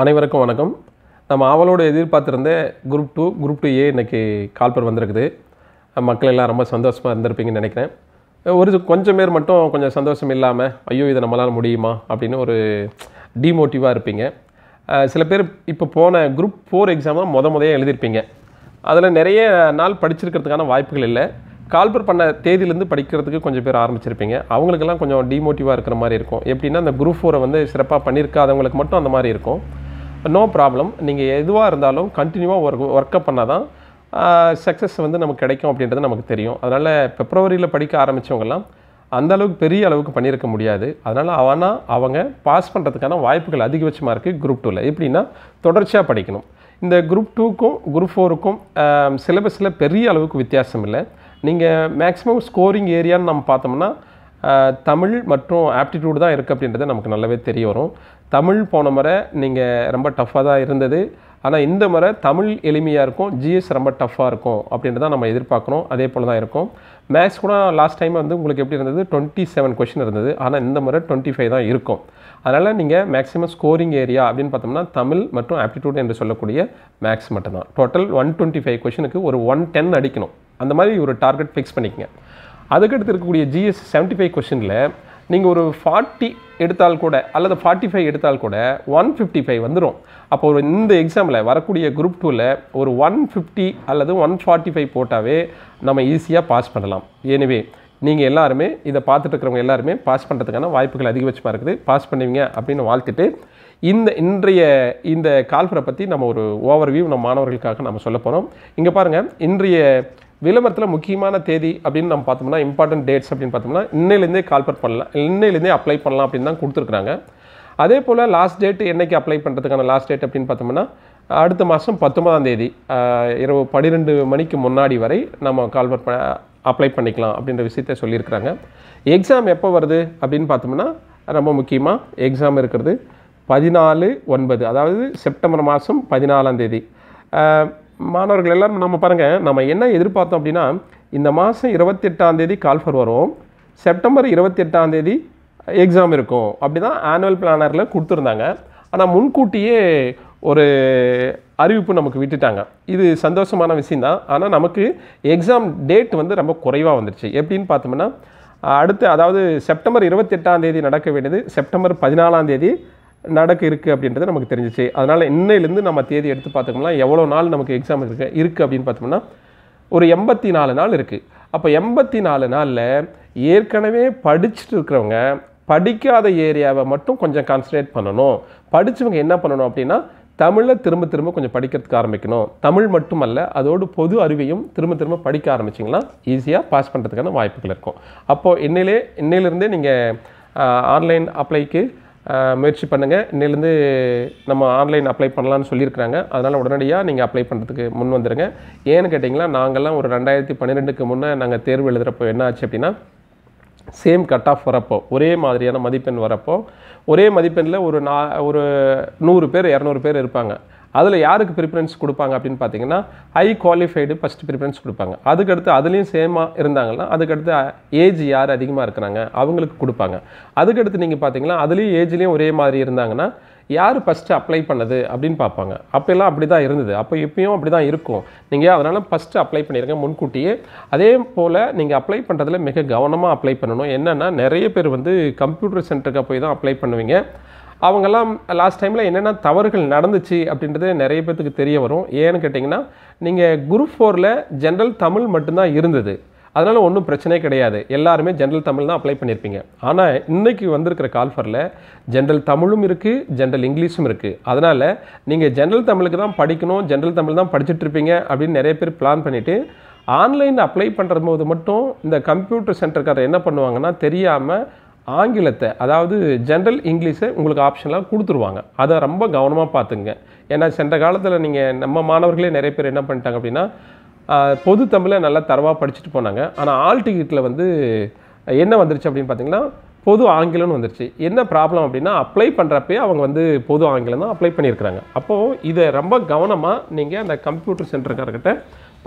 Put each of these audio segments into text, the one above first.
அனைவருக்கும் வணக்கம் நம்ம ஆவலோடு எதிர்பார்த்துருந்த group two group two A இன்றைக்கி கால்பர் வந்திருக்குது மக்கள் எல்லாம் ரொம்ப சந்தோஷமாக இருந்திருப்பீங்கன்னு நினைக்கிறேன் ஒரு கொஞ்சம் பேர் மட்டும் கொஞ்சம் சந்தோஷம் இல்லாமல் ஐயோ இதை நம்மளால் முடியுமா அப்படின்னு ஒரு டிமோட்டிவாக இருப்பீங்க சில பேர் இப்போ போன குரூப் ஃபோர் எக்ஸாம் தான் முத முதையாக எழுதியிருப்பீங்க அதில் நிறைய நாள் படிச்சிருக்கிறதுக்கான வாய்ப்புகள் இல்லை கால்பர் பண்ண தேதியிலேருந்து படிக்கிறதுக்கு கொஞ்சம் பேர் ஆரம்பிச்சிருப்பீங்க அவங்களுக்கெல்லாம் கொஞ்சம் டிமோட்டிவாக இருக்கிற மாதிரி இருக்கும் எப்படின்னா அந்த குரூப் ஃபோரை வந்து சிறப்பாக பண்ணியிருக்காதவங்களுக்கு மட்டும் அந்த மாதிரி இருக்கும் நோ ப்ராப்ளம் நீங்கள் எதுவாக இருந்தாலும் கண்டினியூவாக ஒர்க் ஒர்க்கப் பண்ணால் தான் சக்ஸஸ் வந்து நமக்கு கிடைக்கும் அப்படின்றது நமக்கு தெரியும் அதனால் பிப்ரவரியில் படிக்க ஆரம்பித்தவங்கலாம் அந்த அளவுக்கு பெரிய அளவுக்கு பண்ணியிருக்க முடியாது அதனால் அவனால் அவங்க பாஸ் பண்ணுறதுக்கான வாய்ப்புகள் அதிகபட்சமாக இருக்குது குரூப் டூவில் எப்படின்னா தொடர்ச்சியாக படிக்கணும் இந்த குரூப் டூக்கும் குரூப் ஃபோருக்கும் சிலபஸில் பெரிய அளவுக்கு வித்தியாசம் இல்லை நீங்கள் மேக்ஸிமம் ஸ்கோரிங் ஏரியான்னு நம்ம பார்த்தோம்னா தமிழ் மற்றும் ஆப்டிடியூடு தான் இருக்குது அப்படின்றது நமக்கு நல்லாவே தெரிய வரும் தமிழ் போன முறை நீங்கள் ரொம்ப டஃப்பாக தான் இருந்தது ஆனால் இந்த முறை தமிழ் எளிமையாக இருக்கும் ஜிஎஸ் ரொம்ப டஃப்பாக இருக்கும் அப்படின்றத நம்ம எதிர்பார்க்குறோம் அதே போல் தான் இருக்கும் மேக்ஸ் கூட லாஸ்ட் டைம் வந்து உங்களுக்கு எப்படி இருந்தது டுவெண்ட்டி செவன் கொஷின் இருந்தது ஆனால் இந்த முறை டுவெண்ட்டி ஃபைவ் தான் இருக்கும் அதனால் நீங்கள் மேக்ஸிமம் ஸ்கோரிங் ஏரியா அப்படின்னு பார்த்தோம்னா தமிழ் மற்றும் ஆப்டிடியூட் என்று சொல்லக்கூடிய மேக்ஸ் மட்டும்தான் டோட்டல் ஒன் டுவெண்ட்டி ஃபைவ் கொஷனுக்கு ஒரு ஒன் டென் அடிக்கணும் அந்த மாதிரி ஒரு டார்கெட் ஃபிக்ஸ் பண்ணிக்கங்க அதுக்கடுத்து இருக்கக்கூடிய ஜிஎஸ் செவன்ட்டி ஃபைவ் கொஷனில் நீங்கள் ஒரு ஃபார்ட்டி எடுத்தால் கூட அல்லது ஃபார்ட்டி ஃபைவ் எடுத்தால் கூட ஒன் ஃபிஃப்டி ஃபைவ் வந்துடும் அப்போ ஒரு இந்த எக்ஸாமில் வரக்கூடிய குரூப் டூவில் ஒரு ஒன் ஃபிஃப்டி அல்லது ஒன் ஃபார்ட்டி ஃபைவ் போட்டாவே நம்ம ஈஸியாக பாஸ் பண்ணலாம் எனவே நீங்கள் எல்லாருமே இதை பார்த்துட்டு இருக்கிறவங்க எல்லாருமே பாஸ் பண்ணுறதுக்கான வாய்ப்புகள் அதிகபட்சமாக இருக்குது பாஸ் பண்ணுவீங்க அப்படின்னு வாழ்த்துட்டு இந்த இன்றைய இந்த கால்ஃபரை பற்றி நம்ம ஒரு ஓவர்வியூ நம்ம மாணவர்களுக்காக நம்ம சொல்ல போகிறோம் இங்கே பாருங்கள் இன்றைய விளம்பரத்தில் முக்கியமான தேதி அப்படின்னு நம்ம பார்த்தோம்னா இம்பார்ட்டன்ட் டேட்ஸ் அப்படின்னு பார்த்தோம்னா இன்னையிலேருந்தே கால்பர் பண்ணலாம் இன்னையிலேருந்தே அப்ளை பண்ணலாம் அப்படின்னு தான் கொடுத்துருக்குறாங்க அதே போல் லாஸ்ட் டேட்டு என்றைக்கு அப்ளை பண்ணுறதுக்கான லாஸ்ட் டேட் அப்படின்னு பார்த்தோம்னா அடுத்த மாதம் பத்தொன்பதாம் தேதி இரவு பன்னிரெண்டு மணிக்கு முன்னாடி வரை நம்ம கால்வர்ட் பண்ண அப்ளை பண்ணிக்கலாம் அப்படின்ற விஷயத்த சொல்லியிருக்கிறாங்க எக்ஸாம் எப்போ வருது அப்படின்னு பார்த்தோம்னா ரொம்ப முக்கியமாக எக்ஸாம் இருக்கிறது பதினாலு ஒன்பது அதாவது செப்டம்பர் மாதம் பதினாலாம் தேதி மாணவர்கள் எல்லாரும் நம்ம பாருங்கள் நம்ம என்ன எதிர்பார்த்தோம் அப்படின்னா இந்த மாதம் இருபத்தெட்டாந்தேதி கால்ஃபர் வரும் செப்டம்பர் இருபத்தெட்டாந்தேதி எக்ஸாம் இருக்கும் அப்படி தான் ஆனுவல் பிளானரில் கொடுத்துருந்தாங்க ஆனால் முன்கூட்டியே ஒரு அறிவிப்பு நமக்கு விட்டுட்டாங்க இது சந்தோஷமான விஷயந்தான் ஆனால் நமக்கு எக்ஸாம் டேட் வந்து ரொம்ப குறைவாக வந்துருச்சு எப்படின்னு பார்த்தோம்னா அடுத்து அதாவது செப்டம்பர் இருபத்தெட்டாம் தேதி நடக்க வேண்டியது செப்டம்பர் பதினாலாம் தேதி நடக்க இருக்குது அப்படின்றது நமக்கு தெரிஞ்சிச்சு அதனால் இன்னையிலேருந்து நம்ம தேதி எடுத்து பார்த்துக்கோம்னா எவ்வளோ நாள் நமக்கு எக்ஸாம் இருக்கு இருக்குது அப்படின்னு பார்த்தோம்னா ஒரு எண்பத்தி நாலு நாள் இருக்குது அப்போ எண்பத்தி நாலு நாளில் ஏற்கனவே படிச்சுட்டு இருக்கிறவங்க படிக்காத ஏரியாவை மட்டும் கொஞ்சம் கான்சன்ட்ரேட் பண்ணணும் படித்தவங்க என்ன பண்ணணும் அப்படின்னா தமிழை திரும்ப திரும்ப கொஞ்சம் படிக்கிறதுக்கு ஆரம்பிக்கணும் தமிழ் மட்டுமல்ல அதோடு பொது அறிவையும் திரும்ப திரும்ப படிக்க ஆரம்பிச்சிங்கன்னா ஈஸியாக பாஸ் பண்ணுறதுக்கான வாய்ப்புகள் இருக்கும் அப்போது இன்னிலே இன்னிலிருந்தே நீங்கள் ஆன்லைன் அப்ளைக்கு முயற்சி பண்ணுங்கள் இன்னிலேருந்து நம்ம ஆன்லைன் அப்ளை பண்ணலான்னு சொல்லியிருக்கிறாங்க அதனால் உடனடியாக நீங்கள் அப்ளை பண்ணுறதுக்கு முன் வந்துடுங்க ஏன்னு கேட்டிங்கன்னா நாங்கள்லாம் ஒரு ரெண்டாயிரத்தி பன்னிரெண்டுக்கு முன்னே நாங்கள் தேர்வு எழுதுகிறப்போ என்ன ஆச்சு அப்படின்னா சேம் கட் ஆஃப் வரப்போ ஒரே மாதிரியான மதிப்பெண் வரப்போ ஒரே மதிப்பெண்ணில் ஒரு நா ஒரு நூறு பேர் இரநூறு பேர் இருப்பாங்க அதில் யாருக்கு ப்ரிஃபரன்ஸ் கொடுப்பாங்க அப்படின்னு பார்த்தீங்கன்னா ஹை குவாலிஃபைடு ஃபஸ்ட்டு ப்ரிஃபரன்ஸ் கொடுப்பாங்க அதுக்கடுத்து அதுலேயும் சேமாக இருந்தாங்கன்னா அதுக்கடுத்து ஏஜ் யார் அதிகமாக இருக்கிறாங்க அவங்களுக்கு கொடுப்பாங்க அதுக்கடுத்து நீங்கள் பார்த்தீங்கன்னா அதுலேயும் ஏஜ்லேயும் ஒரே மாதிரி இருந்தாங்கன்னா யார் ஃபஸ்ட்டு அப்ளை பண்ணது அப்படின்னு பார்ப்பாங்க அப்போல்லாம் அப்படி தான் இருந்தது அப்போ இப்பயும் அப்படி தான் இருக்கும் நீங்கள் அதனால் ஃபஸ்ட்டு அப்ளை பண்ணிடுங்க முன்கூட்டியே அதே போல் நீங்கள் அப்ளை பண்ணுறதுல மிக கவனமாக அப்ளை பண்ணணும் என்னென்னா நிறைய பேர் வந்து கம்ப்யூட்டர் சென்டருக்கு போய் தான் அப்ளை பண்ணுவீங்க அவங்கெல்லாம் லாஸ்ட் டைமில் என்னென்ன தவறுகள் நடந்துச்சு அப்படின்றது நிறைய பேர்த்துக்கு தெரிய வரும் ஏன்னு கேட்டிங்கன்னா நீங்கள் குரூப் ஃபோரில் ஜென்ரல் தமிழ் மட்டும்தான் இருந்தது அதனால் ஒன்றும் பிரச்சனையே கிடையாது எல்லாருமே ஜென்ரல் தமிழ் தான் அப்ளை பண்ணியிருப்பீங்க ஆனால் இன்றைக்கி வந்திருக்கிற கால்ஃபரில் ஜென்ரல் தமிழும் இருக்குது ஜென்ரல் இங்கிலீஷும் இருக்குது அதனால் நீங்கள் ஜென்ரல் தமிழுக்கு தான் படிக்கணும் ஜென்ரல் தமிழ் தான் படிச்சுட்ருப்பீங்க அப்படின்னு நிறைய பேர் பிளான் பண்ணிவிட்டு ஆன்லைனில் அப்ளை பண்ணுற போது மட்டும் இந்த கம்ப்யூட்டர் சென்டர்காரர் என்ன பண்ணுவாங்கன்னா தெரியாமல் ஆங்கிலத்தை அதாவது ஜென்ரல் இங்கிலீஷை உங்களுக்கு ஆப்ஷன்லாம் கொடுத்துருவாங்க அதை ரொம்ப கவனமாக பார்த்துங்க ஏன்னா சென்ற காலத்தில் நீங்கள் நம்ம மாணவர்களே நிறைய பேர் என்ன பண்ணிட்டாங்க அப்படின்னா பொது தமிழை நல்லா தரவாக படிச்சுட்டு போனாங்க ஆனால் ஆல் டிக்கெட்டில் வந்து என்ன வந்துருச்சு அப்படின்னு பார்த்தீங்கன்னா பொது ஆங்கிலம்னு வந்துருச்சு என்ன ப்ராப்ளம் அப்படின்னா அப்ளை பண்ணுறப்பே அவங்க வந்து பொது ஆங்கிலம் தான் அப்ளை பண்ணியிருக்கிறாங்க அப்போது இதை ரொம்ப கவனமாக நீங்கள் அந்த கம்ப்யூட்டர் சென்டருக்காரர்கிட்ட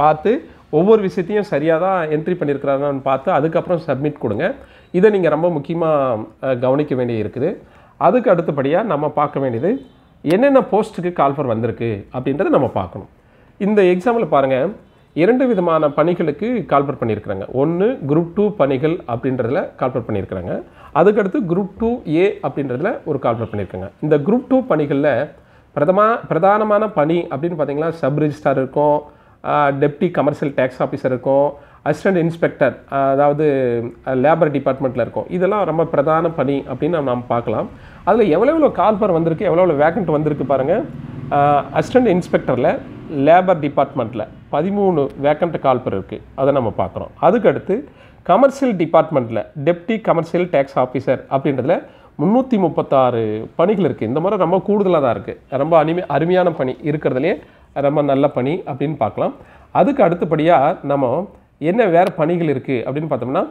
பார்த்து ஒவ்வொரு விஷயத்தையும் சரியாக தான் என்ட்ரி பண்ணியிருக்கிறாங்கன்னு பார்த்து அதுக்கப்புறம் சப்மிட் கொடுங்க இதை நீங்கள் ரொம்ப முக்கியமாக கவனிக்க வேண்டிய இருக்குது அதுக்கு அடுத்தபடியாக நம்ம பார்க்க வேண்டியது என்னென்ன போஸ்ட்டுக்கு கால்ஃபர் வந்திருக்கு அப்படின்றத நம்ம பார்க்கணும் இந்த எக்ஸாம்பிள் பாருங்கள் இரண்டு விதமான பணிகளுக்கு கால்பர் பண்ணியிருக்கிறாங்க ஒன்று குரூப் டூ பணிகள் அப்படின்றதில் கால்பர் பண்ணியிருக்கிறாங்க அதுக்கடுத்து குரூப் டூ ஏ அப்படின்றதில் ஒரு கால்பர் பண்ணியிருக்காங்க இந்த குரூப் டூ பணிகளில் பிரதமா பிரதானமான பணி அப்படின்னு பார்த்தீங்கன்னா சப் ரிஜிஸ்டார் இருக்கும் டெப்டி கமர்ஷியல் டேக்ஸ் ஆஃபீஸர் இருக்கும் அசிஸ்டண்ட் இன்ஸ்பெக்டர் அதாவது லேபர் டிபார்ட்மெண்ட்டில் இருக்கும் இதெல்லாம் ரொம்ப பிரதான பணி அப்படின்னு நாம் பார்க்கலாம் அதில் எவ்வளோ எவ்வளோ கால்பர் வந்திருக்கு எவ்வளோ எவ்வளோ வேக்கண்ட் வந்திருக்கு பாருங்கள் அசிஸ்டண்ட் இன்ஸ்பெக்டரில் லேபர் டிபார்ட்மெண்ட்டில் பதிமூணு வேக்கண்ட் கால்பர் இருக்குது அதை நம்ம பார்க்குறோம் அதுக்கடுத்து கமர்ஷியல் டிபார்ட்மெண்ட்டில் டெப்டி கமர்ஷியல் டேக்ஸ் ஆஃபீஸர் அப்படின்றதில் முந்நூற்றி முப்பத்தாறு பணிகள் இருக்குது இந்த மாதிரி ரொம்ப கூடுதலாக தான் இருக்குது ரொம்ப அனிமை அருமையான பணி இருக்கிறதுலே ரொம்ப நல்ல பணி அப்படின்னு பார்க்கலாம் அதுக்கு அடுத்தபடியாக நம்ம என்ன வேறு பணிகள் இருக்குது அப்படின்னு பார்த்தோம்னா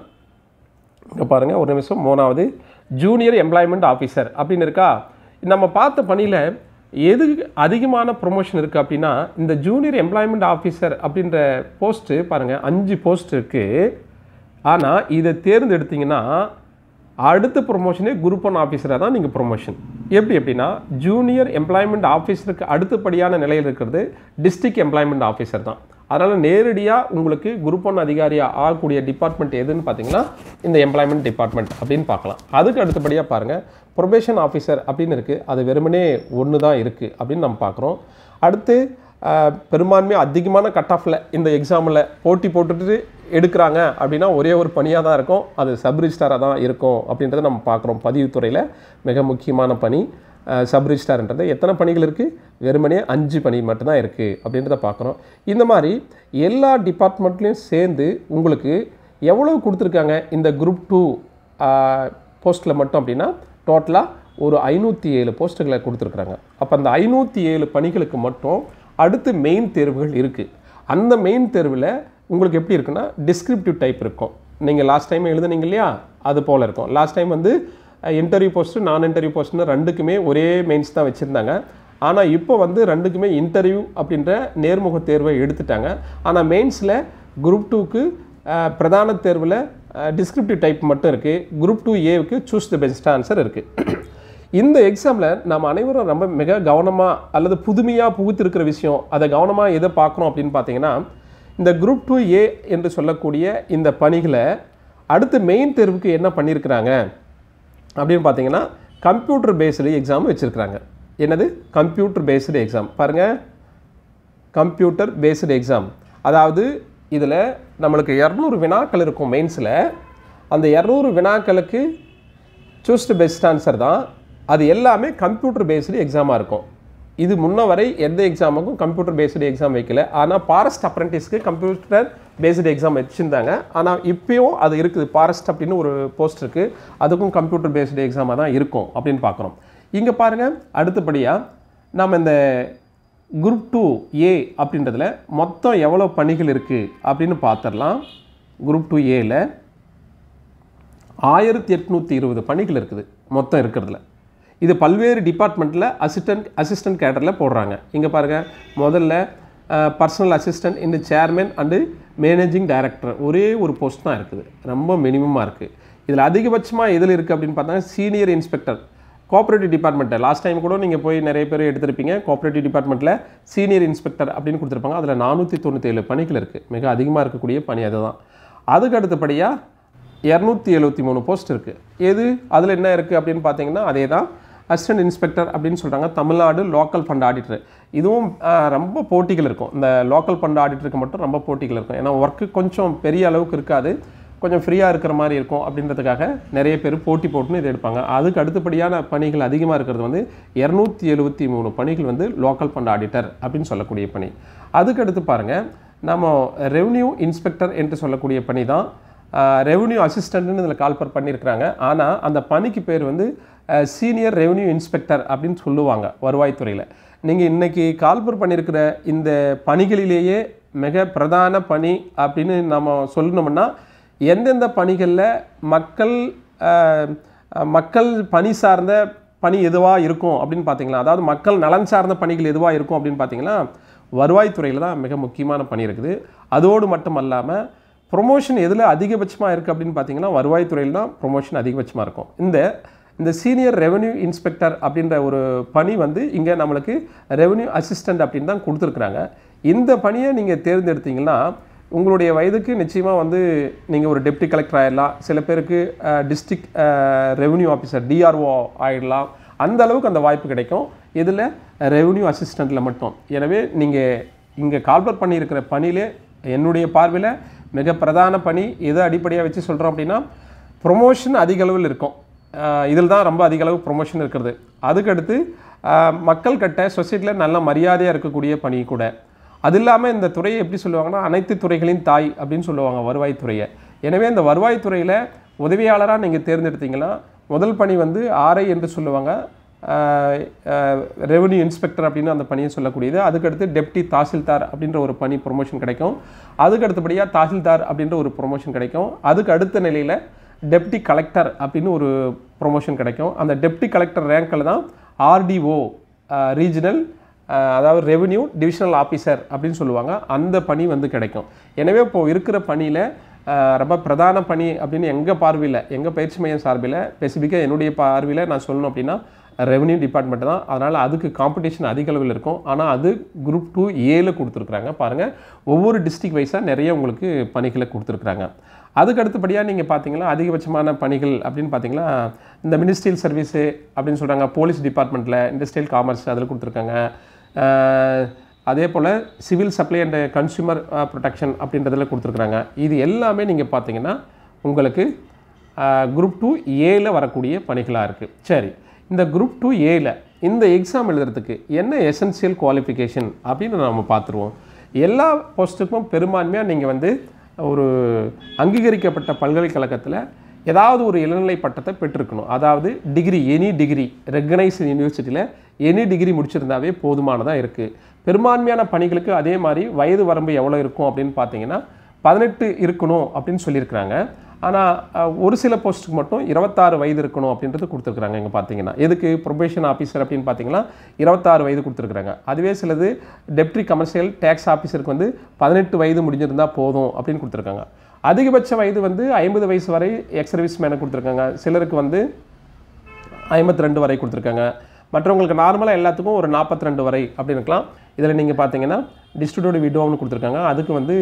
இங்கே பாருங்கள் ஒரு நிமிஷம் மூணாவது ஜூனியர் எம்ப்ளாய்மெண்ட் ஆஃபீஸர் அப்படின்னு இருக்கா நம்ம பார்த்த பணியில் எது அதிகமான ப்ரொமோஷன் இருக்குது அப்படின்னா இந்த ஜூனியர் எம்ப்ளாய்மெண்ட் ஆஃபீஸர் அப்படின்ற போஸ்ட்டு பாருங்கள் அஞ்சு போஸ்ட் இருக்குது ஆனால் இதை தேர்ந்தெடுத்திங்கன்னா அடுத்த ப்ரொமோஷனே குரூப் ஒன் ஆஃபீஸராக தான் நீங்கள் ப்ரொமோஷன் எப்படி எப்படின்னா ஜூனியர் எம்ப்ளாய்மெண்ட் ஆஃபீஸருக்கு அடுத்தபடியான நிலையில் இருக்கிறது டிஸ்ட்ரிக்ட் எம்ப்ளாய்மெண்ட் ஆஃபீஸர் தான் அதனால் நேரடியாக உங்களுக்கு குரூப் ஒன் அதிகாரியாக ஆகக்கூடிய டிபார்ட்மெண்ட் எதுன்னு பார்த்தீங்கன்னா இந்த எம்ப்ளாய்மெண்ட் டிபார்ட்மெண்ட் அப்படின்னு பார்க்கலாம் அதுக்கு அடுத்தபடியாக பாருங்கள் ப்ரொபேஷன் ஆஃபீஸர் அப்படின்னு இருக்குது அது வெறுமனே ஒன்று தான் இருக்குது அப்படின்னு நம்ம பார்க்குறோம் அடுத்து பெரும்பான்மை அதிகமான கட் ஆஃபில் இந்த எக்ஸாமில் போட்டி போட்டுட்டு எடுக்கிறாங்க அப்படின்னா ஒரே ஒரு பணியாக தான் இருக்கும் அது சப்ரிஜிஸ்டராக தான் இருக்கும் அப்படின்றத நம்ம பார்க்குறோம் பதிவுத்துறையில் மிக முக்கியமான பணி சப் ரிஜிஸ்டார்ன்றது எத்தனை பணிகள் இருக்குது வெறுமனே அஞ்சு பணி மட்டும்தான் இருக்குது அப்படின்றத பார்க்குறோம் இந்த மாதிரி எல்லா டிபார்ட்மெண்ட்லேயும் சேர்ந்து உங்களுக்கு எவ்வளோ கொடுத்துருக்காங்க இந்த குரூப் டூ போஸ்ட்டில் மட்டும் அப்படின்னா டோட்டலாக ஒரு ஐநூற்றி ஏழு போஸ்ட்டுகளை கொடுத்துருக்குறாங்க அப்போ அந்த ஐநூற்றி ஏழு பணிகளுக்கு மட்டும் அடுத்து மெயின் தேர்வுகள் இருக்குது அந்த மெயின் தேர்வில் உங்களுக்கு எப்படி இருக்குன்னா டிஸ்கிரிப்டிவ் டைப் இருக்கும் நீங்கள் லாஸ்ட் டைம் எழுதுனீங்க இல்லையா அது போல் இருக்கும் லாஸ்ட் டைம் வந்து இன்டர்வியூ போஸ்ட் நான் இன்டர்வியூ போஸ்ட்னு ரெண்டுக்குமே ஒரே மெயின்ஸ் தான் வச்சுருந்தாங்க ஆனால் இப்போ வந்து ரெண்டுக்குமே இன்டர்வியூ அப்படின்ற நேர்முக தேர்வை எடுத்துட்டாங்க ஆனால் மெயின்ஸில் குரூப் டூக்கு பிரதான தேர்வில் டிஸ்கிரிப்டிவ் டைப் மட்டும் இருக்குது குரூப் டூ ஏவுக்கு சூஸ் த பெஸ்ட் ஆன்சர் இருக்குது இந்த எக்ஸாமில் நாம் அனைவரும் ரொம்ப மிக கவனமாக அல்லது புதுமையாக புகுத்திருக்கிற விஷயம் அதை கவனமாக எதை பார்க்குறோம் அப்படின்னு பார்த்தீங்கன்னா இந்த குரூப் டூ ஏ என்று சொல்லக்கூடிய இந்த பணிகளை அடுத்து மெயின் தேர்வுக்கு என்ன பண்ணியிருக்கிறாங்க அப்படின்னு பார்த்தீங்கன்னா கம்ப்யூட்டர் பேஸ்டு எக்ஸாம் வச்சுருக்குறாங்க என்னது கம்ப்யூட்டர் பேஸ்டு எக்ஸாம் பாருங்கள் கம்ப்யூட்டர் பேஸ்டு எக்ஸாம் அதாவது இதில் நம்மளுக்கு இரநூறு வினாக்கள் இருக்கும் மெயின்ஸில் அந்த இரநூறு வினாக்களுக்கு சூஸ்ட் பெஸ்ட் ஆன்சர் தான் அது எல்லாமே கம்ப்யூட்டர் பேஸ்டு எக்ஸாமாக இருக்கும் இது முன்ன வரை எந்த எக்ஸாமுக்கும் கம்ப்யூட்டர் பேஸ்டு எக்ஸாம் வைக்கல ஆனால் பாரஸ்ட் அப்ரெண்டிஸ்க்கு கம்ப்யூட்டர் பேஸ்டு எக்ஸாம் வச்சுருந்தாங்க ஆனால் இப்போயும் அது இருக்குது பாரஸ்ட் அப்படின்னு ஒரு போஸ்ட் இருக்குது அதுக்கும் கம்ப்யூட்டர் பேஸ்டு எக்ஸாமாக தான் இருக்கும் அப்படின்னு பார்க்குறோம் இங்கே பாருங்கள் அடுத்தபடியாக நம்ம இந்த குரூப் டூ ஏ அப்படின்றதில் மொத்தம் எவ்வளோ பணிகள் இருக்குது அப்படின்னு பார்த்துடலாம் குரூப் டூ ஏயில் ஆயிரத்தி எட்நூற்றி இருபது பணிகள் இருக்குது மொத்தம் இருக்கிறதுல இது பல்வேறு டிபார்ட்மெண்ட்டில் அசிஸ்டன்ட் அசிஸ்டன்ட் கேடரில் போடுறாங்க இங்கே பாருங்கள் முதல்ல பர்சனல் அசிஸ்டன்ட் இந்த சேர்மேன் அண்டு மேனேஜிங் டைரக்டர் ஒரே ஒரு போஸ்ட் தான் இருக்குது ரொம்ப மினிமமாக இருக்குது இதில் அதிகபட்சமாக எதில் இருக்குது அப்படின்னு பார்த்தா சீனியர் இன்ஸ்பெக்டர் கோஆப்ரேட்டிவ் டிபார்ட்மெண்ட்டை லாஸ்ட் டைம் கூட நீங்கள் போய் நிறைய பேர் எடுத்திருப்பீங்க கோஆப்ரேட்டிவ் டிபார்ட்மெண்ட்டில் சீனியர் இன்ஸ்பெக்டர் அப்படின்னு கொடுத்துருப்பாங்க அதில் நானூற்றி ஏழு பணிகள் இருக்குது மிக அதிகமாக இருக்கக்கூடிய பணி அதுதான் அதுக்கு அடுத்தபடியாக இரநூத்தி எழுபத்தி மூணு போஸ்ட் இருக்குது எது அதில் என்ன இருக்குது அப்படின்னு பார்த்தீங்கன்னா அதே தான் அசிஸ்டன்ட் இன்ஸ்பெக்டர் அப்படின்னு சொல்கிறாங்க தமிழ்நாடு லோக்கல் ஃபண்ட் ஆடிட்டர் இதுவும் ரொம்ப போட்டிகள் இருக்கும் இந்த லோக்கல் ஃபண்ட் ஆடிட்டருக்கு மட்டும் ரொம்ப போட்டிகள் இருக்கும் ஏன்னா ஒர்க்கு கொஞ்சம் பெரிய அளவுக்கு இருக்காது கொஞ்சம் ஃப்ரீயாக இருக்கிற மாதிரி இருக்கும் அப்படின்றதுக்காக நிறைய பேர் போட்டி போட்டுன்னு இதை எடுப்பாங்க அதுக்கு அடுத்தபடியான பணிகள் அதிகமாக இருக்கிறது வந்து இரநூத்தி எழுபத்தி மூணு பணிகள் வந்து லோக்கல் ஃபண்ட் ஆடிட்டர் அப்படின்னு சொல்லக்கூடிய பணி அதுக்கு அடுத்து பாருங்கள் நம்ம ரெவன்யூ இன்ஸ்பெக்டர் என்று சொல்லக்கூடிய பணி தான் ரெவன்யூ அசிஸ்டண்ட்னு இதில் கால்பர் பண்ணியிருக்கிறாங்க ஆனால் அந்த பணிக்கு பேர் வந்து சீனியர் ரெவன்யூ இன்ஸ்பெக்டர் அப்படின்னு சொல்லுவாங்க வருவாய்த்துறையில் நீங்கள் இன்றைக்கி கால்பூர் பண்ணியிருக்கிற இந்த பணிகளிலேயே மிக பிரதான பணி அப்படின்னு நம்ம சொல்லணும்னா எந்தெந்த பணிகளில் மக்கள் மக்கள் பணி சார்ந்த பணி எதுவாக இருக்கும் அப்படின்னு பார்த்தீங்களா அதாவது மக்கள் நலன் சார்ந்த பணிகள் எதுவாக இருக்கும் அப்படின்னு பார்த்தீங்கன்னா வருவாய்த்துறையில் தான் மிக முக்கியமான பணி இருக்குது அதோடு மட்டும் அல்லாமல் ப்ரொமோஷன் எதில் அதிகபட்சமாக இருக்குது அப்படின்னு பார்த்தீங்கன்னா வருவாய்த்துறையில் தான் ப்ரொமோஷன் அதிகபட்சமாக இருக்கும் இந்த இந்த சீனியர் ரெவன்யூ இன்ஸ்பெக்டர் அப்படின்ற ஒரு பணி வந்து இங்கே நம்மளுக்கு ரெவன்யூ அசிஸ்டண்ட் அப்படின்னு தான் கொடுத்துருக்குறாங்க இந்த பணியை நீங்கள் தேர்ந்தெடுத்தீங்கன்னா உங்களுடைய வயதுக்கு நிச்சயமாக வந்து நீங்கள் ஒரு டெப்டி கலெக்டர் ஆகிடலாம் சில பேருக்கு டிஸ்ட்ரிக்ட் ரெவன்யூ ஆஃபீஸர் டிஆர்ஓ ஆகிடலாம் அந்த அளவுக்கு அந்த வாய்ப்பு கிடைக்கும் இதில் ரெவன்யூ அசிஸ்டண்ட்டில் மட்டும் எனவே நீங்கள் இங்கே கால்பர் பண்ணியிருக்கிற பணியிலே என்னுடைய பார்வையில் மிக பிரதான பணி எதை அடிப்படையாக வச்சு சொல்கிறோம் அப்படின்னா ப்ரொமோஷன் அதிக அளவில் இருக்கும் இதில் தான் ரொம்ப அதிக அளவு ப்ரொமோஷன் இருக்கிறது அதுக்கடுத்து மக்கள் கட்ட சொசைட்டியில் நல்ல மரியாதையாக இருக்கக்கூடிய பணி கூட அது இல்லாமல் இந்த துறையை எப்படி சொல்லுவாங்கன்னா அனைத்து துறைகளின் தாய் அப்படின்னு சொல்லுவாங்க வருவாய்த்துறையை எனவே இந்த வருவாய்த்துறையில் உதவியாளராக நீங்கள் தேர்ந்தெடுத்தீங்கன்னா முதல் பணி வந்து ஆர்ஐ என்று சொல்லுவாங்க ரெவன்யூ இன்ஸ்பெக்டர் அப்படின்னு அந்த பணியை சொல்லக்கூடியது அதுக்கடுத்து டெப்டி தாசில்தார் அப்படின்ற ஒரு பணி ப்ரொமோஷன் கிடைக்கும் அதுக்கு அடுத்தபடியாக தாசில்தார் அப்படின்ற ஒரு ப்ரொமோஷன் கிடைக்கும் அதுக்கு அடுத்த நிலையில் டெப்டி கலெக்டர் அப்படின்னு ஒரு ப்ரொமோஷன் கிடைக்கும் அந்த டெப்டி கலெக்டர் ரேங்கில் தான் ஆர்டிஓ ரீஜனல் அதாவது ரெவென்யூ டிவிஷனல் ஆஃபீஸர் அப்படின்னு சொல்லுவாங்க அந்த பணி வந்து கிடைக்கும் எனவே இப்போது இருக்கிற பணியில் ரொம்ப பிரதான பணி அப்படின்னு எங்கள் பார்வையில் எங்கள் பயிற்சி மையம் சார்பில் ஸ்பெசிஃபிக்காக என்னுடைய பார்வையில் நான் சொல்லணும் அப்படின்னா ரெவன்யூ டிபார்ட்மெண்ட் தான் அதனால் அதுக்கு காம்படிஷன் அதிக அளவில் இருக்கும் ஆனால் அது குரூப் டூ ஏல கொடுத்துருக்குறாங்க பாருங்கள் ஒவ்வொரு டிஸ்ட்ரிக் வைஸாக நிறைய உங்களுக்கு பணிகளை கொடுத்துருக்குறாங்க அதுக்கு அடுத்தபடியாக நீங்கள் பார்த்தீங்கன்னா அதிகபட்சமான பணிகள் அப்படின்னு பார்த்தீங்கன்னா இந்த மினிஸ்ட்ரியல் சர்வீஸு அப்படின்னு சொல்கிறாங்க போலீஸ் டிபார்ட்மெண்ட்டில் இண்டஸ்ட்ரியல் காமர்ஸ் அதில் கொடுத்துருக்காங்க அதே போல் civil supply and consumer protection அப்படின்றதில் கொடுத்துருக்குறாங்க இது எல்லாமே நீங்கள் பார்த்தீங்கன்னா உங்களுக்கு குரூப் டூ ஏயில் வரக்கூடிய பணிகளாக இருக்குது சரி இந்த குரூப் டூ ஏயில் இந்த எக்ஸாம் எழுதுறதுக்கு என்ன எசென்சியல் குவாலிஃபிகேஷன் அப்படின்னு நம்ம பார்த்துருவோம் எல்லா போஸ்ட்டுக்கும் பெரும்பான்மையாக நீங்கள் வந்து ஒரு அங்கீகரிக்கப்பட்ட பல்கலைக்கழகத்தில் ஏதாவது ஒரு இளநிலை பட்டத்தை பெற்றிருக்கணும் அதாவது டிகிரி எனி டிகிரி ரெக்கனைஸ்டு யூனிவர்சிட்டியில் எனி டிகிரி முடிச்சிருந்தாவே போதுமானதாக இருக்குது பெரும்பான்மையான பணிகளுக்கு அதே மாதிரி வயது வரம்பு எவ்வளோ இருக்கும் அப்படின்னு பார்த்தீங்கன்னா பதினெட்டு இருக்கணும் அப்படின்னு சொல்லியிருக்கிறாங்க ஆனால் ஒரு சில போஸ்ட்டுக்கு மட்டும் இருபத்தாறு வயது இருக்கணும் அப்படின்றது கொடுத்துருக்குறாங்க இங்கே பார்த்தீங்கன்னா எதுக்கு ப்ரொபேஷன் ஆஃபீஸர் அப்படின்னு பார்த்தீங்கன்னா இருபத்தாறு வயது கொடுத்துருக்குறாங்க அதுவே சிலது டெப்டி கமர்ஷியல் டேக்ஸ் ஆஃபீஸருக்கு வந்து பதினெட்டு வயது முடிஞ்சிருந்தால் போதும் அப்படின்னு கொடுத்துருக்காங்க அதிகபட்ச வயது வந்து ஐம்பது வயசு வரை எக்ஸ் சர்வீஸ் மேனை கொடுத்துருக்காங்க சிலருக்கு வந்து ஐம்பத்தி ரெண்டு வரை கொடுத்துருக்காங்க மற்றவங்களுக்கு நார்மலாக எல்லாத்துக்கும் ஒரு நாற்பத்தி ரெண்டு வரை அப்படின்னு இருக்கலாம் இதில் நீங்கள் பார்த்தீங்கன்னா டிஸ்ட்ரிபியூட் விடோன்னு கொடுத்துருக்காங்க அதுக்கு வந்து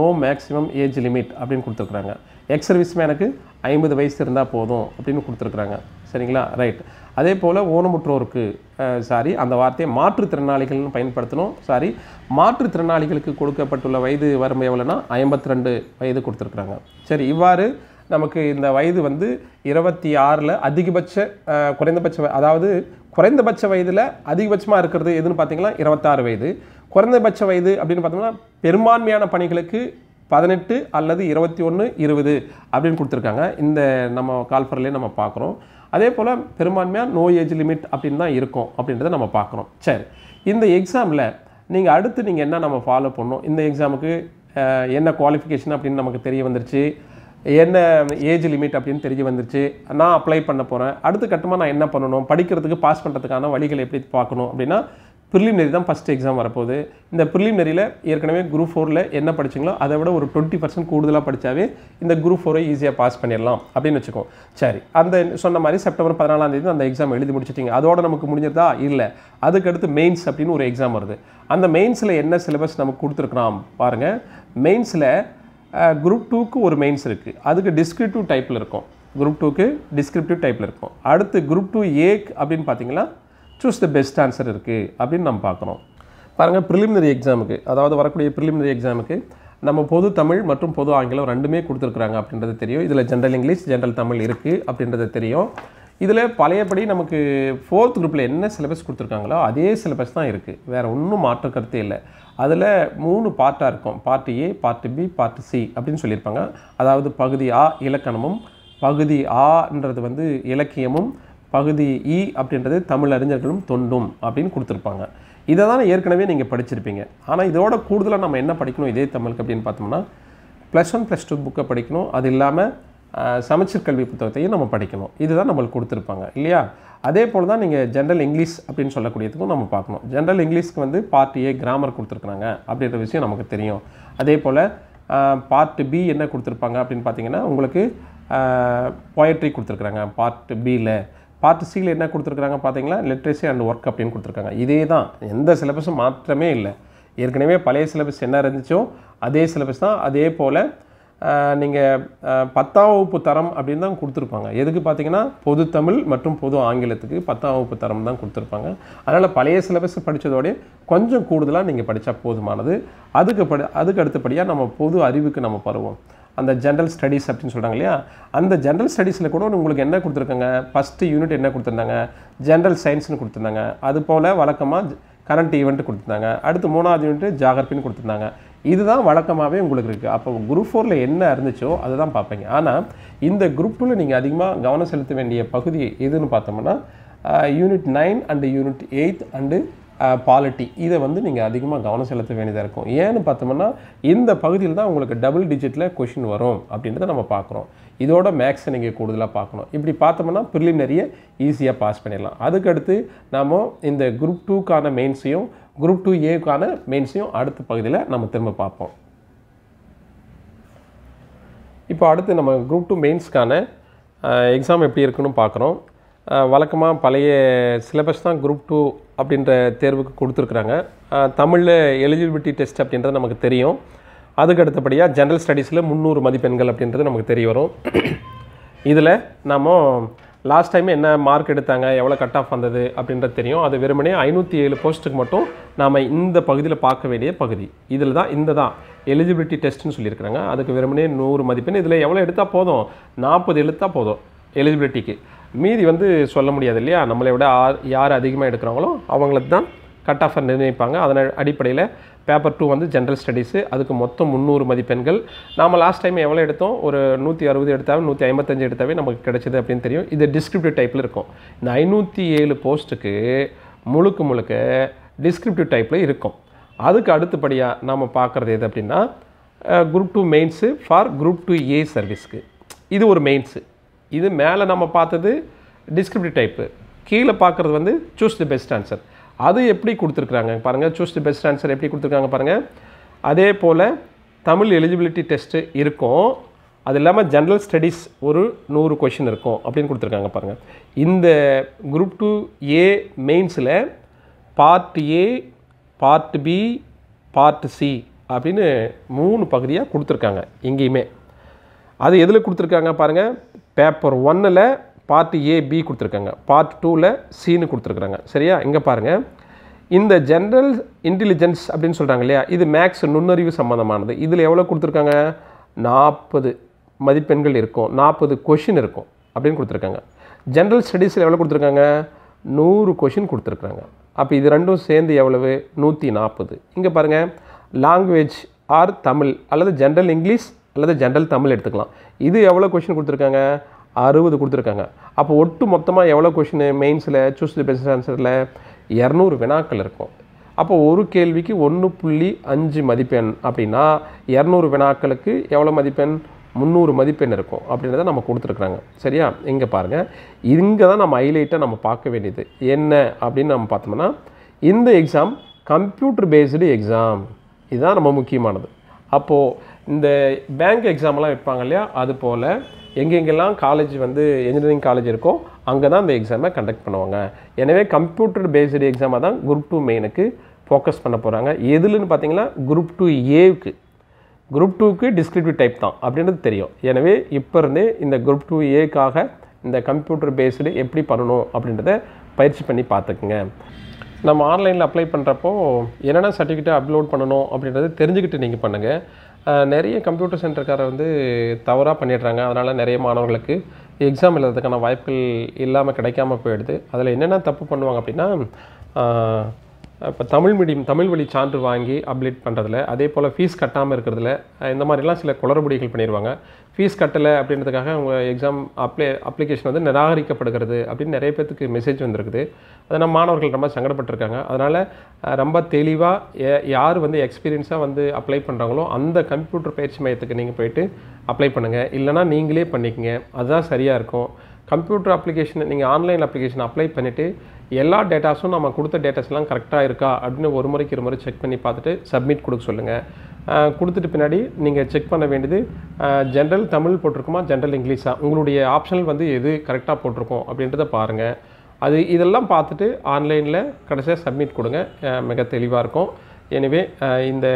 நோ மேக்ஸிமம் ஏஜ் லிமிட் அப்படின்னு கொடுத்துருக்குறாங்க எக்ஸ் சர்வீஸ் மேனுக்கு ஐம்பது வயசு இருந்தால் போதும் அப்படின்னு கொடுத்துருக்குறாங்க சரிங்களா ரைட் அதே போல் ஊனமுற்றோருக்கு சாரி அந்த வார்த்தையை மாற்றுத்திறனாளிகள்னு பயன்படுத்தணும் சாரி மாற்றுத்திறனாளிகளுக்கு கொடுக்கப்பட்டுள்ள வயது வரம்பு எவ்வளோன்னா ஐம்பத்தி ரெண்டு வயது கொடுத்துருக்குறாங்க சரி இவ்வாறு நமக்கு இந்த வயது வந்து இருபத்தி ஆறில் அதிகபட்ச குறைந்தபட்ச அதாவது குறைந்தபட்ச வயதில் அதிகபட்சமாக இருக்கிறது எதுன்னு பார்த்தீங்கன்னா இருபத்தாறு வயது குறைந்தபட்ச வயது அப்படின்னு பார்த்தோம்னா பெரும்பான்மையான பணிகளுக்கு பதினெட்டு அல்லது இருபத்தி ஒன்று இருபது அப்படின்னு கொடுத்துருக்காங்க இந்த நம்ம கால்ஃபர்லேயே நம்ம பார்க்குறோம் அதே போல் பெரும்பான்மையாக நோ ஏஜ் லிமிட் அப்படின்னு தான் இருக்கும் அப்படின்றத நம்ம பார்க்குறோம் சரி இந்த எக்ஸாமில் நீங்கள் அடுத்து நீங்கள் என்ன நம்ம ஃபாலோ பண்ணணும் இந்த எக்ஸாமுக்கு என்ன குவாலிஃபிகேஷன் அப்படின்னு நமக்கு தெரிய வந்துருச்சு என்ன ஏஜ் லிமிட் அப்படின்னு தெரிய வந்துருச்சு நான் அப்ளை பண்ண போகிறேன் அடுத்த கட்டமாக நான் என்ன பண்ணணும் படிக்கிறதுக்கு பாஸ் பண்ணுறதுக்கான வழிகளை எப்படி பார்க்கணும் அப்படின்னா ப்ரிலிமினரி தான் ஃபஸ்ட் எக்ஸாம் வரப்போகுது இந்த ப்ரிலிமினரியில் ஏற்கனவே குரூப் ஃபோரில் என்ன படிச்சிங்களோ அதை விட ஒரு டுவெண்ட்டி பர்சன்ட் கூடுதலாக படித்தாவே இந்த குரூப் ஃபோரை ஈஸியாக பாஸ் பண்ணிடலாம் அப்படின்னு வச்சுக்கோம் சரி அந்த சொன்ன மாதிரி செப்டம்பர் பதினாலாம் தேதி அந்த எக்ஸாம் எழுதி முடிச்சிட்டிங்க அதோட நமக்கு முடிஞ்சதா இல்லை அதுக்கடுத்து மெயின்ஸ் அப்படின்னு ஒரு எக்ஸாம் வருது அந்த மெயின்ஸில் என்ன சிலபஸ் நமக்கு கொடுத்துருக்குறோம் பாருங்கள் மெயின்ஸில் குரூப் டூக்கு ஒரு மெயின்ஸ் இருக்குது அதுக்கு டிஸ்கிரிப்டிவ் டைப்பில் இருக்கும் குரூப் டூக்கு டிஸ்கிரிப்டிவ் டைப்பில் இருக்கும் அடுத்து குரூப் டூ ஏக் அப்படின்னு பார்த்தீங்கன்னா சூஸ் த பெஸ்ட் ஆன்சர் இருக்குது அப்படின்னு நம்ம பார்க்குறோம் பாருங்கள் ப்ரிலிமினரி எக்ஸாமுக்கு அதாவது வரக்கூடிய ப்ரிலிமினரி எக்ஸாமுக்கு நம்ம பொது தமிழ் மற்றும் பொது ஆங்கிலம் ரெண்டுமே கொடுத்துருக்குறாங்க அப்படின்றது தெரியும் இதில் ஜென்ரல் இங்கிலீஷ் ஜென்ரல் தமிழ் இருக்குது அப்படின்றது தெரியும் இதில் பழையபடி நமக்கு ஃபோர்த் குரூப்பில் என்ன சிலபஸ் கொடுத்துருக்காங்களோ அதே சிலபஸ் தான் இருக்குது வேறு ஒன்றும் மாற்று கருத்தே இல்லை அதில் மூணு பார்ட்டாக இருக்கும் part A part B part C அப்படின்னு சொல்லியிருப்பாங்க அதாவது பகுதி ஆ இலக்கணமும் பகுதி ஆன்றது வந்து இலக்கியமும் பகுதி இ அப்படின்றது தமிழ் அறிஞர்களும் தொண்டும் அப்படின்னு கொடுத்துருப்பாங்க இதை தான் ஏற்கனவே நீங்கள் படிச்சிருப்பீங்க ஆனால் இதோட கூடுதலாக நம்ம என்ன படிக்கணும் இதே தமிழுக்கு அப்படின்னு பார்த்தோம்னா ப்ளஸ் ஒன் ப்ளஸ் டூ புக்கை படிக்கணும் அது இல்லாமல் சமச்சீர் கல்வி புத்தகத்தையும் நம்ம படிக்கணும் இதுதான் நம்மளுக்கு கொடுத்துருப்பாங்க இல்லையா அதே போல் தான் நீங்கள் ஜென்ரல் இங்கிலீஷ் அப்படின்னு சொல்லக்கூடியதுக்கும் நம்ம பார்க்கணும் ஜென்ரல் இங்கிலீஷ்க்கு வந்து பார்ட் ஏ கிராமர் கொடுத்துருக்குறாங்க அப்படின்ற விஷயம் நமக்கு தெரியும் அதே போல் பார்ட் பி என்ன கொடுத்துருப்பாங்க அப்படின்னு பார்த்தீங்கன்னா உங்களுக்கு பொயட்ரி கொடுத்துருக்குறாங்க பார்ட் பியில் பார்த்து சியில் என்ன கொடுத்துருக்காங்க பார்த்தீங்களா லிட்ரேசி அண்ட் ஒர்க் அப்படின்னு கொடுத்துருக்காங்க இதே தான் எந்த சிலபஸும் மாற்றமே இல்லை ஏற்கனவே பழைய சிலபஸ் என்ன இருந்துச்சோ அதே சிலபஸ் தான் அதே போல் நீங்கள் பத்தாம் வகுப்பு தரம் அப்படின்னு தான் கொடுத்துருப்பாங்க எதுக்கு பார்த்தீங்கன்னா பொது தமிழ் மற்றும் பொது ஆங்கிலத்துக்கு பத்தாம் வகுப்பு தரம் தான் கொடுத்துருப்பாங்க அதனால் பழைய சிலபஸ் படித்ததோடய கொஞ்சம் கூடுதலாக நீங்கள் படித்தா போதுமானது அதுக்கு படி அதுக்கு அடுத்தபடியாக நம்ம பொது அறிவுக்கு நம்ம பருவோம் அந்த ஜென்ரல் ஸ்டடீஸ் அப்படின்னு சொல்கிறாங்க இல்லையா அந்த ஜென்ரல் ஸ்டடீஸில் கூட உங்களுக்கு என்ன கொடுத்துருக்காங்க ஃபஸ்ட்டு யூனிட் என்ன கொடுத்துருந்தாங்க ஜென்ரல் சயின்ஸ்னு கொடுத்துருந்தாங்க அது போல் வழக்கமாக கரண்ட் ஈவெண்ட் கொடுத்துருந்தாங்க அடுத்து மூணாவது யூனிட் ஜாகிரபின்னு கொடுத்துருந்தாங்க இதுதான் வழக்கமாகவே உங்களுக்கு இருக்குது அப்போ குரூப் ஃபோரில் என்ன இருந்துச்சோ அதை தான் பார்ப்பீங்க ஆனால் இந்த குரூப்பில் நீங்கள் அதிகமாக கவனம் செலுத்த வேண்டிய பகுதி எதுன்னு பார்த்தோம்னா unit nine and unit eight and polity இதை வந்து நீங்கள் அதிகமாக கவனம் செலுத்த வேண்டியதாக இருக்கும் ஏன்னு பார்த்தோம்னா இந்த பகுதியில் தான் உங்களுக்கு டபுள் டிஜிட்டில் கொஷின் வரும் அப்படின்றத நம்ம பார்க்குறோம் இதோட மேக்ஸை நீங்கள் கூடுதலாக பார்க்கணும் இப்படி பார்த்தோம்னா ப்ரிலிமினரியை ஈஸியாக பாஸ் பண்ணிடலாம் அதுக்கடுத்து நாம் இந்த குரூப் டூக்கான மெயின்ஸையும் குரூப் டூ ஏக்கான மெயின்ஸையும் அடுத்த பகுதியில் நம்ம திரும்ப பார்ப்போம் இப்போ அடுத்து நம்ம குரூப் டூ மெயின்ஸ்க்கான எக்ஸாம் எப்படி இருக்குன்னு பார்க்குறோம் வழக்கமாக பழைய சிலபஸ் தான் குரூப் டூ அப்படின்ற தேர்வுக்கு கொடுத்துருக்குறாங்க தமிழில் எலிஜிபிலிட்டி டெஸ்ட் அப்படின்றது நமக்கு தெரியும் அதுக்கு அடுத்தபடியாக ஜென்ரல் ஸ்டடீஸில் முந்நூறு மதிப்பெண்கள் அப்படின்றது நமக்கு தெரிய வரும் இதில் நாம் லாஸ்ட் டைம் என்ன மார்க் எடுத்தாங்க எவ்வளோ கட் ஆஃப் வந்தது அப்படின்றது தெரியும் அது வெறுமனே ஐநூற்றி ஏழு போஸ்ட்டுக்கு மட்டும் நாம் இந்த பகுதியில் பார்க்க வேண்டிய பகுதி இதில் தான் இந்த தான் எலிஜிபிலிட்டி டெஸ்ட்னு சொல்லியிருக்கிறாங்க அதுக்கு வெறுமனே நூறு மதிப்பெண் இதில் எவ்வளோ எடுத்தால் போதும் நாற்பது எழுத்தால் போதும் எலிஜிபிலிட்டிக்கு மீதி வந்து சொல்ல முடியாது இல்லையா நம்மளை விட ஆர் யார் அதிகமாக எடுக்கிறாங்களோ அவங்களுக்கு தான் கட் ஆஃபை நிர்ணயிப்பாங்க அதன் அடிப்படையில் பேப்பர் டூ வந்து ஜென்ரல் ஸ்டடீஸு அதுக்கு மொத்தம் முந்நூறு மதிப்பெண்கள் நாம் லாஸ்ட் டைம் எவ்வளோ எடுத்தோம் ஒரு நூற்றி அறுபது எடுத்தாவே நூற்றி ஐம்பத்தஞ்சு எடுத்தாவே நமக்கு கிடச்சிது அப்படின்னு தெரியும் இது டிஸ்கிரிப்டிவ் டைப்பில் இருக்கும் இந்த ஐநூற்றி ஏழு போஸ்ட்டுக்கு முழுக்க முழுக்க டிஸ்கிரிப்டிவ் டைப்பில் இருக்கும் அதுக்கு அடுத்தபடியாக நாம் பார்க்குறது எது அப்படின்னா group two mains for group two A சர்வீஸ்க்கு இது ஒரு மெயின்ஸு இது மேலே நம்ம பார்த்தது டிஸ்கிரிப்டிவ் டைப்பு கீழே பார்க்குறது வந்து சூஸ் தி பெஸ்ட் ஆன்சர் அது எப்படி கொடுத்துருக்குறாங்க பாருங்கள் சூஸ் தி பெஸ்ட் ஆன்சர் எப்படி கொடுத்துருக்காங்க பாருங்கள் அதே போல் தமிழ் எலிஜிபிலிட்டி டெஸ்ட்டு இருக்கும் அது இல்லாமல் ஜென்ரல் ஸ்டடீஸ் ஒரு நூறு கொஷின் இருக்கும் அப்படின்னு கொடுத்துருக்காங்க பாருங்கள் இந்த குரூப் டூ ஏ மெயின்ஸில் part A part B part C அப்படின்னு மூணு பகுதியாக கொடுத்துருக்காங்க எங்கேயுமே அது எதில் கொடுத்துருக்காங்க பாருங்கள் பேப்பர் ஒன்னில் பார்ட் ஏ பி கொடுத்துருக்காங்க பார்ட் டூவில் சீனு கொடுத்துருக்குறாங்க சரியா இங்கே பாருங்கள் இந்த ஜென்ரல் இன்டெலிஜென்ஸ் அப்படின்னு சொல்கிறாங்க இல்லையா இது மேக்ஸ் நுண்ணறிவு சம்மந்தமானது இதில் எவ்வளோ கொடுத்துருக்காங்க நாற்பது மதிப்பெண்கள் இருக்கும் நாற்பது கொஷின் இருக்கும் அப்படின்னு கொடுத்துருக்காங்க ஜென்ரல் ஸ்டடீஸில் எவ்வளோ கொடுத்துருக்காங்க நூறு கொஷின் கொடுத்துருக்குறாங்க அப்போ இது ரெண்டும் சேர்ந்து எவ்வளவு நூற்றி நாற்பது இங்கே பாருங்கள் லாங்குவேஜ் ஆர் தமிழ் அல்லது ஜென்ரல் இங்கிலீஷ் அல்லது ஜென்ரல் தமிழ் எடுத்துக்கலாம் இது எவ்வளோ கொஷின் கொடுத்துருக்காங்க அறுபது கொடுத்துருக்காங்க அப்போ ஒட்டு மொத்தமாக எவ்வளோ கொஷின் மெயின்ஸில் சூஸ் தி பெஸ்ட் ஆன்சரில் இரநூறு வினாக்கள் இருக்கும் அப்போ ஒரு கேள்விக்கு ஒன்று புள்ளி அஞ்சு மதிப்பெண் அப்படின்னா இரநூறு வினாக்களுக்கு எவ்வளோ மதிப்பெண் முந்நூறு மதிப்பெண் இருக்கும் அப்படின்றத நம்ம கொடுத்துருக்குறாங்க சரியா இங்கே பாருங்கள் இங்கே தான் நம்ம ஹைலைட்டாக நம்ம பார்க்க வேண்டியது என்ன அப்படின்னு நம்ம பார்த்தோம்னா இந்த எக்ஸாம் கம்ப்யூட்டர் பேஸ்டு எக்ஸாம் இதுதான் ரொம்ப முக்கியமானது அப்போது இந்த பேங்க் எக்ஸாம்லாம் வைப்பாங்க இல்லையா அது போல் எங்கெங்கெல்லாம் காலேஜ் வந்து இன்ஜினியரிங் காலேஜ் இருக்கோ அங்கே தான் அந்த எக்ஸாமை கண்டக்ட் பண்ணுவாங்க எனவே கம்ப்யூட்டர் பேஸ்டு எக்ஸாமாக தான் குரூப் டூ மெயினுக்கு ஃபோக்கஸ் பண்ண போகிறாங்க எதுலன்னு பார்த்தீங்கன்னா குரூப் டூ ஏவுக்கு குரூப் டூக்கு டிஸ்கிரிப்டிவ் டைப் தான் அப்படின்றது தெரியும் எனவே இப்போ இருந்தே இந்த குரூப் டூ ஏக்காக இந்த கம்ப்யூட்டர் பேஸ்டு எப்படி பண்ணணும் அப்படின்றத பயிற்சி பண்ணி பார்த்துக்குங்க நம்ம ஆன்லைனில் அப்ளை பண்ணுறப்போ என்னென்ன சர்டிஃபிகேட் அப்லோட் பண்ணணும் அப்படின்றத தெரிஞ்சுக்கிட்டு நீங்கள் பண்ணுங்கள் நிறைய கம்ப்யூட்டர் சென்டர்காரை வந்து தவறாக பண்ணிடுறாங்க அதனால் நிறைய மாணவர்களுக்கு எக்ஸாம் எழுதுறதுக்கான வாய்ப்புகள் இல்லாமல் கிடைக்காம போயிடுது அதில் என்னென்ன தப்பு பண்ணுவாங்க அப்படின்னா இப்போ தமிழ் மீடியம் தமிழ் வழி சான்று வாங்கி அப்லேட் பண்ணுறதுல அதே போல் ஃபீஸ் கட்டாமல் இருக்கிறதுல இந்த மாதிரிலாம் சில குளறுபடிகள் பண்ணிடுவாங்க ஃபீஸ் கட்டலை அப்படின்றதுக்காக அவங்க எக்ஸாம் அப்ளே அப்ளிகேஷன் வந்து நிராகரிக்கப்படுகிறது அப்படின்னு நிறைய பேர்த்துக்கு மெசேஜ் வந்திருக்குது அதை நம்ம மாணவர்கள் ரொம்ப சங்கடப்பட்டிருக்காங்க அதனால் ரொம்ப தெளிவாக யார் வந்து எக்ஸ்பீரியன்ஸாக வந்து அப்ளை பண்ணுறாங்களோ அந்த கம்ப்யூட்டர் பயிற்சி மையத்துக்கு நீங்கள் போயிட்டு அப்ளை பண்ணுங்கள் இல்லைனா நீங்களே பண்ணிக்கங்க அதுதான் சரியாக இருக்கும் கம்ப்யூட்டர் அப்ளிகேஷன் நீங்கள் ஆன்லைன் அப்ளிகேஷன் அப்ளை பண்ணிவிட்டு எல்லா டேட்டாஸும் நம்ம கொடுத்த டேட்டாஸ்லாம் கரெக்டாக இருக்கா அப்படின்னு ஒரு முறைக்கு ஒரு முறை செக் பண்ணி பார்த்துட்டு சப்மிட் கொடுக்க சொல்லுங்கள் கொடுத்துட்டு பின்னாடி நீங்கள் செக் பண்ண வேண்டியது ஜென்ரல் தமிழ் போட்டிருக்குமா ஜென்ரல் இங்கிலீஷா உங்களுடைய ஆப்ஷனல் வந்து எது கரெக்டாக போட்டிருக்கோம் அப்படின்றத பாருங்கள் அது இதெல்லாம் பார்த்துட்டு ஆன்லைனில் கடைசியாக சப்மிட் கொடுங்க மிக தெளிவாக இருக்கும் எனவே இந்த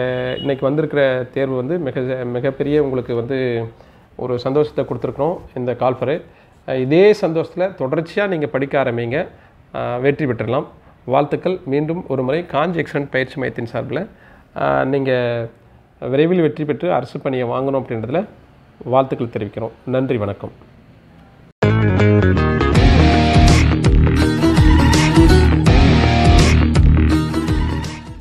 இன்றைக்கி வந்திருக்கிற தேர்வு வந்து மிக மிகப்பெரிய உங்களுக்கு வந்து ஒரு சந்தோஷத்தை கொடுத்துருக்குறோம் இந்த கால்ஃபரு இதே சந்தோஷத்தில் தொடர்ச்சியாக நீங்கள் படிக்க ஆரம்பிங்க வெற்றி பெற்றலாம் வாழ்த்துக்கள் மீண்டும் ஒரு முறை காஞ்சி எக்ஸலன்ட் பயிற்சி மையத்தின் சார்பில் நீங்கள் விரைவில் வெற்றி பெற்று அரசு பணியை வாங்கணும் அப்படின்றதில் வாழ்த்துக்கள் தெரிவிக்கிறோம் நன்றி வணக்கம்